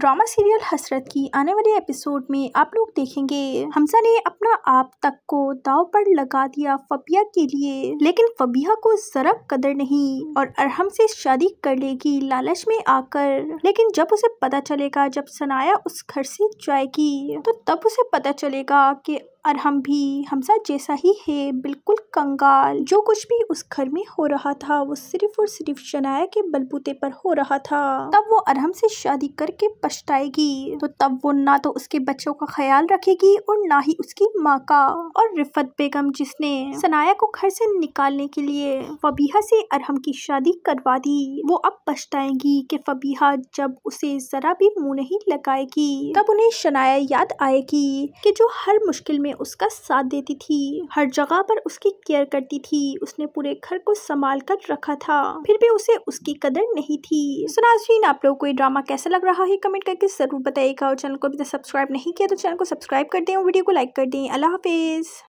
drama serial हसरत की आने वाले एपिसोड में आप लोग देखेंगे हमसा ने अपना आप तक को दाव पर लगा दिया फबिया के लिए लेकिन फबिया को जरा कदर नहीं और अरहम से शादी कर लेगी लालच में आकर लेकिन जब उसे पता चलेगा जब सनाया उस घर से जाएगी तो तब उसे पता चलेगा कि और हम भी हमसा जैसा ही है बिल्कुल कंगाल जो कुछ भी उस घर में हो रहा था वो सिर्फ और सिर्फ शनाया के बलबूते पर हो रहा था तब वो अरहम से शादी करके पछताएगी तो तब वो ना तो उसके बच्चों का ख्याल रखेगी और ना ही उसकी माँ का और रिफत बेगम जिसने सनाया को घर से निकालने के लिए फबीहा से अरहम की शादी करवा दी वो अब पछताएगी कि फबीहा जब उसे जरा भी मुंह नहीं लगाएगी तब उन्हें शनाया याद आएगी कि जो हर मुश्किल में में उसका साथ देती थी हर जगह पर उसकी केयर करती थी उसने पूरे घर को संभाल कर रखा था फिर भी उसे उसकी कदर नहीं थी सुनाजीन आप लोगों को ये ड्रामा कैसा लग रहा है कमेंट करके जरूर बताइएगा और चैनल को अभी तक सब्सक्राइब नहीं किया तो चैनल को सब्सक्राइब कर दें वीडियो को लाइक कर दें अल्लाह हाफिज़